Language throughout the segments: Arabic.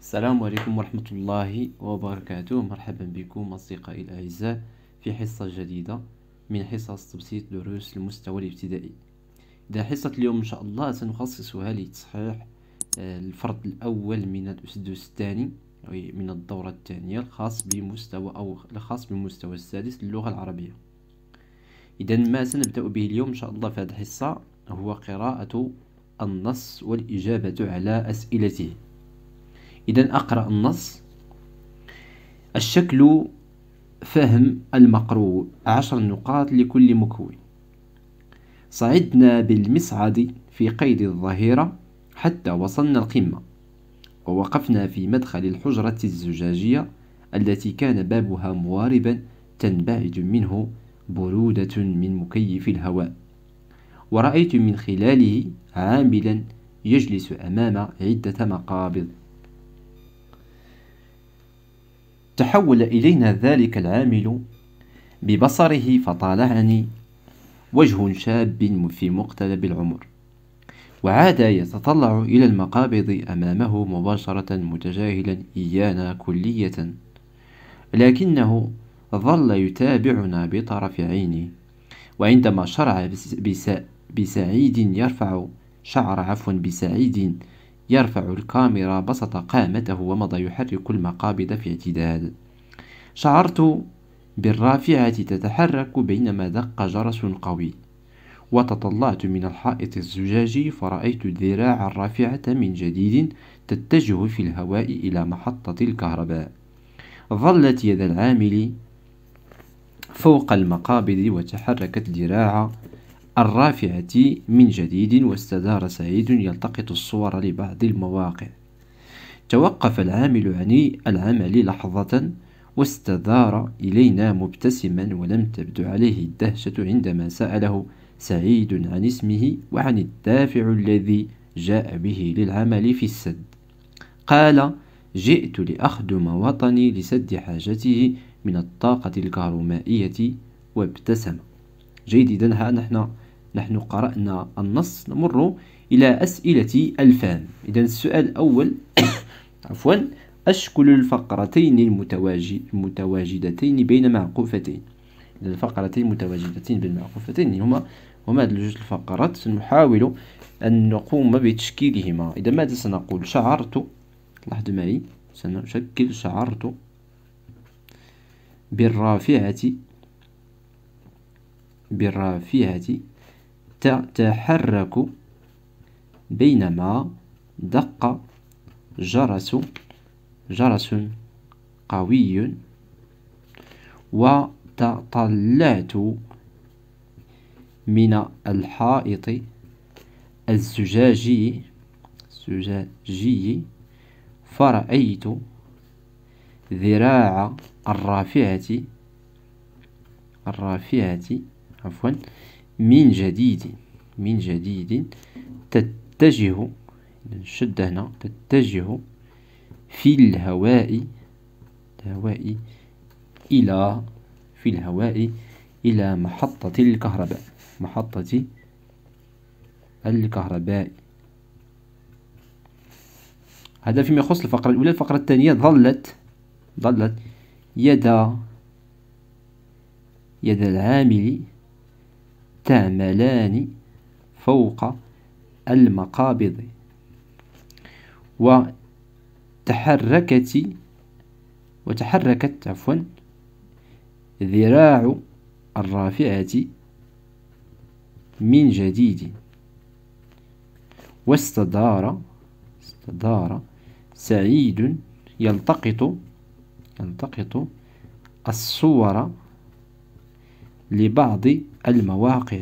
السلام عليكم ورحمة الله وبركاته مرحبا بكم أصدقائي الأعزاء في حصة جديدة من حصص تبسيط دروس المستوى الابتدائي إذا حصة اليوم إن شاء الله سنخصصها لتصحيح آه، الفرد الأول من الأسدس الثاني من الدورة الثانية الخاص بمستوى أو الخاص بالمستوى السادس للغة العربية إذا ما سنبدأ به اليوم إن شاء الله في هذه الحصة هو قراءة النص والإجابة على أسئلته إذا أقرأ النص الشكل فهم المقروء عشر نقاط لكل مكون صعدنا بالمصعد في قيد الظهيرة حتى وصلنا القمة ووقفنا في مدخل الحجرة الزجاجية التي كان بابها مواربا تنبعد منه برودة من مكيف الهواء ورأيت من خلاله عاملا يجلس أمام عدة مقابض تحول إلينا ذلك العامل ببصره فطالعني وجه شاب في مقتلب العمر وعاد يتطلع إلى المقابض أمامه مباشرة متجاهلا إيانا كلية لكنه ظل يتابعنا بطرف عينه وعندما شرع بسعيد يرفع شعر عفوا بسعيد يرفع الكاميرا بسط قامته ومضى يحرك المقابض في اعتدال شعرت بالرافعة تتحرك بينما دق جرس قوي وتطلعت من الحائط الزجاجي فرأيت الذراع الرافعة من جديد تتجه في الهواء إلى محطة الكهرباء ظلت يد العامل فوق المقابض وتحركت ذراع الرافعة من جديد واستدار سعيد يلتقط الصور لبعض المواقع توقف العامل عن العمل لحظة واستدار إلينا مبتسما ولم تبدو عليه الدهشة عندما سأله سعيد عن اسمه وعن الدافع الذي جاء به للعمل في السد قال جئت لأخدم وطني لسد حاجته من الطاقة الكهرومائية وابتسم جيد إذا ها نحن نحن قرأنا النص نمر إلى أسئلة الفهم إذا السؤال الأول عفوا أشكل الفقرتين المتواجدتين بين معقوفتين الفقرتين المتواجدتين بين معقوفتين هما هما هذه الجوج الفقرات سنحاول أن نقوم بتشكيلهما إذا ماذا سنقول شعرت لاحظوا معي سنشكل شعرت بالرافعة بالرافعة تحرك بينما دق جرس جرس قوي وتطلعت من الحائط الزجاجي الزجاجي فرأيت ذراع الرافعة الرافعة عفوا من جديد من جديد تتجه نشد هنا تتجه في الهواء الهواء إلى في الهواء إلى محطة الكهرباء محطة الكهرباء هذا فيما يخص الفقرة الأولى الفقرة الثانية ظلت ظلت يد يد العامل تعملان فوق المقابض وتحركت وتحركت عفوا ذراع الرافعة من جديد واستدار استدار سعيد يلتقط يلتقط الصور لبعض المواقع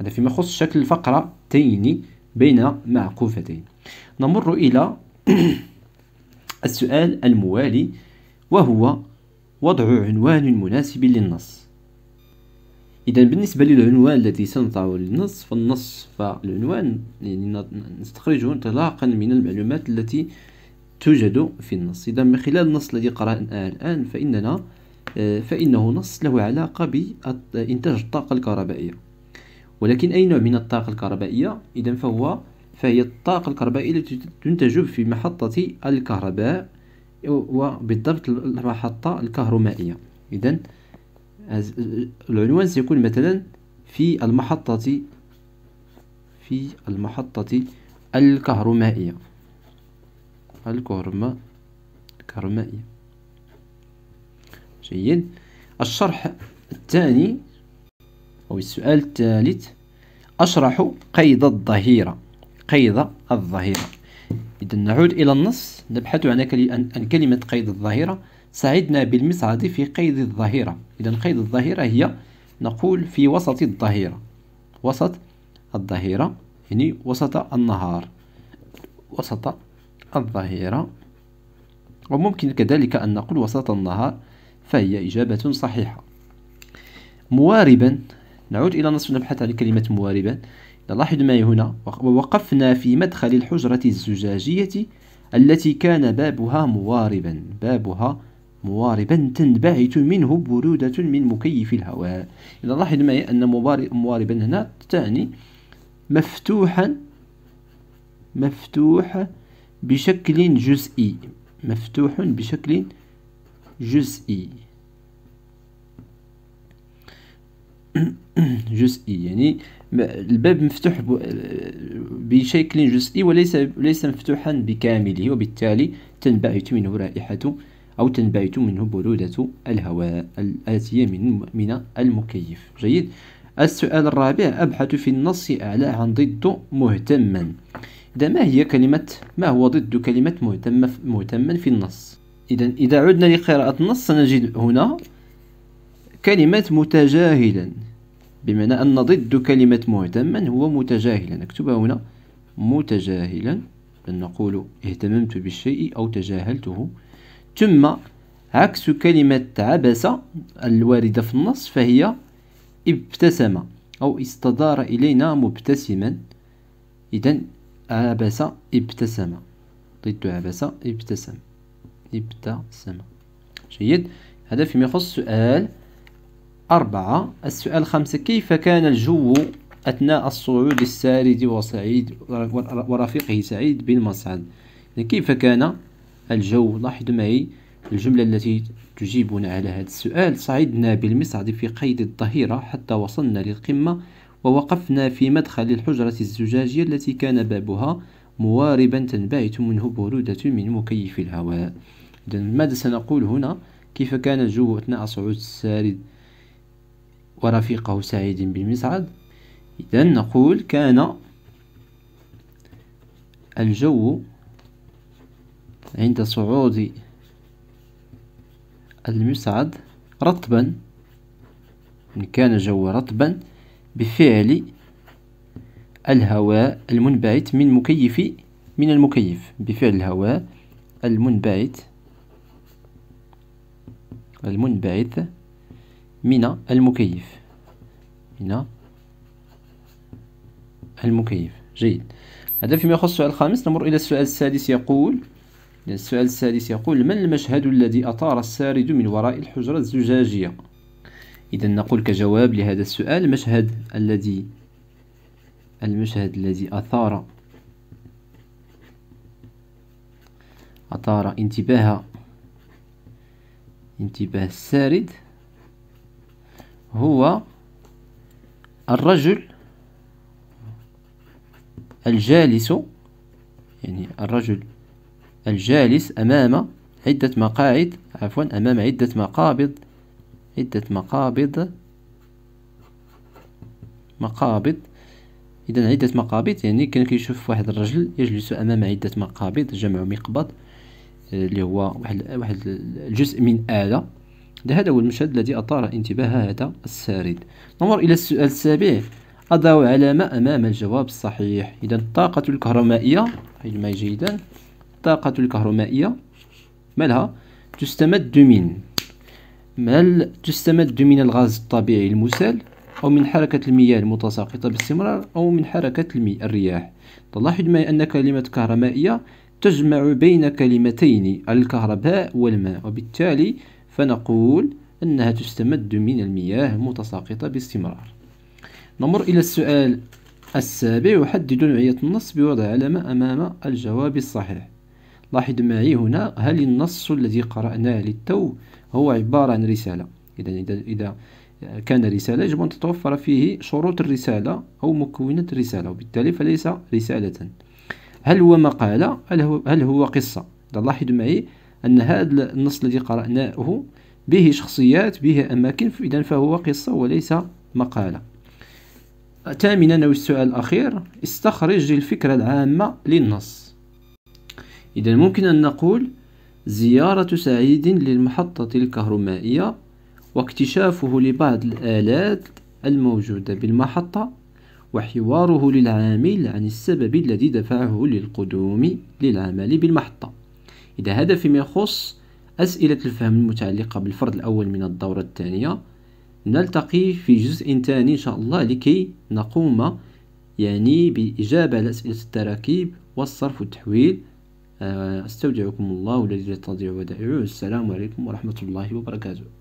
هذا فيما يخص شكل الفقرتين بين معقوفتين نمر إلى السؤال الموالي وهو وضع عنوان مناسب للنص إذا بالنسبة للعنوان الذي سنضعه للنص فالنص فالعنوان يعني نستخرجه انطلاقا من المعلومات التي توجد في النص إذا من خلال النص الذي قرأناه الآن فإننا آه، فإنه نص له علاقة بإنتاج الطاقة الكهربائية ولكن أي نوع من الطاقة الكهربائية إذا فهو فهي الطاقة الكهربائية التي تنتج في محطة الكهرباء وبالضبط المحطة الكهرومائية إذا العنوان سيكون مثلا في المحطة في المحطة الكهرومائية الكهرمائية جيد الشرح الثاني أو السؤال الثالث أشرح قيد الظهيرة قيد الظهيرة إذا نعود إلى النص نبحث عن كلمة قيد الظهيرة ساعدنا بالمصعد في قيد الظهيرة إذا قيد الظهيرة هي نقول في وسط الظهيرة وسط الظهيرة يعني وسط النهار وسط الظهيرة وممكن كذلك أن نقول وسط النهار فهي إجابة صحيحة مواربا نعود إلى نصف نبحث عن كلمة مواربا نلاحظ ما هنا ووقفنا في مدخل الحجرة الزجاجية التي كان بابها مواربا بابها مواربا تنبعث منه برودة من مكيف الهواء إذا لاحظ معي أن مواربا هنا تعني مفتوحا مفتوح بشكل جزئي مفتوح بشكل جزئي جزئي يعني الباب مفتوح بشكل جزئي وليس ليس مفتوحا بكامله وبالتالي تنبعث منه رائحة أو تنبعث منه برودة الهواء الآتية من من المكيف جيد السؤال الرابع أبحث في النص أعلى عن ضد مهتما إذا ما هي كلمة ما هو ضد كلمة مهتم مهتما في النص إذا إذا عدنا لقراءة النص سنجد هنا كلمة متجاهلا بمعنى أن ضد كلمة مهتما هو متجاهلا نكتبها هنا متجاهلا بل نقول اهتممت بالشيء أو تجاهلته ثم عكس كلمة عبس الواردة في النص فهي ابتسم أو استدار إلينا مبتسما إذا عبس ابتسم ضد عبس ابتسم سما جيد هذا فيما يخص سؤال أربعة السؤال خمسة كيف كان الجو أثناء الصعود السارد وسعيد ورفيقه سعيد بن مسعد يعني كيف كان الجو لاحظوا معي الجملة التي تجيبنا على هذا السؤال صعدنا بالمصعد في قيد الظهيرة حتى وصلنا للقمة ووقفنا في مدخل الحجرة الزجاجية التي كان بابها مواربا تنبعث منه برودة من مكيف الهواء ماذا سنقول هنا كيف كان الجو أثناء صعود السارد ورفيقه سعيد بالمصعد إذا نقول كان الجو عند صعود المصعد رطبا إن كان الجو رطبا بفعل الهواء المنبعث من مكيف من المكيف بفعل الهواء المنبعث المنبعث من المكيف من المكيف جيد هذا فيما يخص السؤال الخامس نمر إلى السؤال السادس يقول السؤال السادس يقول ما المشهد الذي أطار السارد من وراء الحجرة الزجاجية إذا نقول كجواب لهذا السؤال المشهد الذي المشهد الذي أثار أثار انتباه الانتباه السارد هو الرجل الجالس يعني الرجل الجالس أمام عدة مقاعد عفوا أمام عدة مقابض عدة مقابض مقابض إذا عدة مقابض يعني كان كيشوف واحد الرجل يجلس أمام عدة مقابض جمع مقبض اللي هو واحد واحد الجزء من آلة هذا هو المشهد الذي أثار انتباه هذا السارد ننظر إلى السؤال السابع أضع علامة أمام الجواب الصحيح إذا الطاقة هاي الماء جيدا الطاقة الكهربائية مالها تستمد من هل تستمد من الغاز الطبيعي المسال أو من حركة المياه المتساقطة باستمرار أو من حركة المياه الرياح تلاحظ معي أن كلمة كهرمائية تجمع بين كلمتين الكهرباء والماء وبالتالي فنقول أنها تستمد من المياه المتساقطة باستمرار نمر إلى السؤال السابع يحدد نوعية النص بوضع علامة أمام الجواب الصحيح لاحظ معي هنا هل النص الذي قرأناه للتو هو عبارة عن رسالة إذا إذا كان رسالة يجب أن تتوفر فيه شروط الرسالة أو مكونات الرسالة وبالتالي فليس رسالة هل هو مقالة هل هو هل هو قصة لاحظوا معي أن هذا النص الذي قرأناه به شخصيات به أماكن إذا فهو قصة وليس مقالة ثامنا أو السؤال الأخير استخرج الفكرة العامة للنص إذا ممكن أن نقول زيارة سعيد للمحطة الكهرومائية واكتشافه لبعض الآلات الموجودة بالمحطة وحواره للعامل عن السبب الذي دفعه للقدوم للعمل بالمحطة إذا هذا فيما يخص أسئلة الفهم المتعلقة بالفرد الأول من الدورة الثانية نلتقي في جزء ثاني إن شاء الله لكي نقوم يعني بإجابة على أسئلة التراكيب والصرف والتحويل آه، أستودعكم الله الذي لا تضيع ودائعه السلام عليكم ورحمة الله وبركاته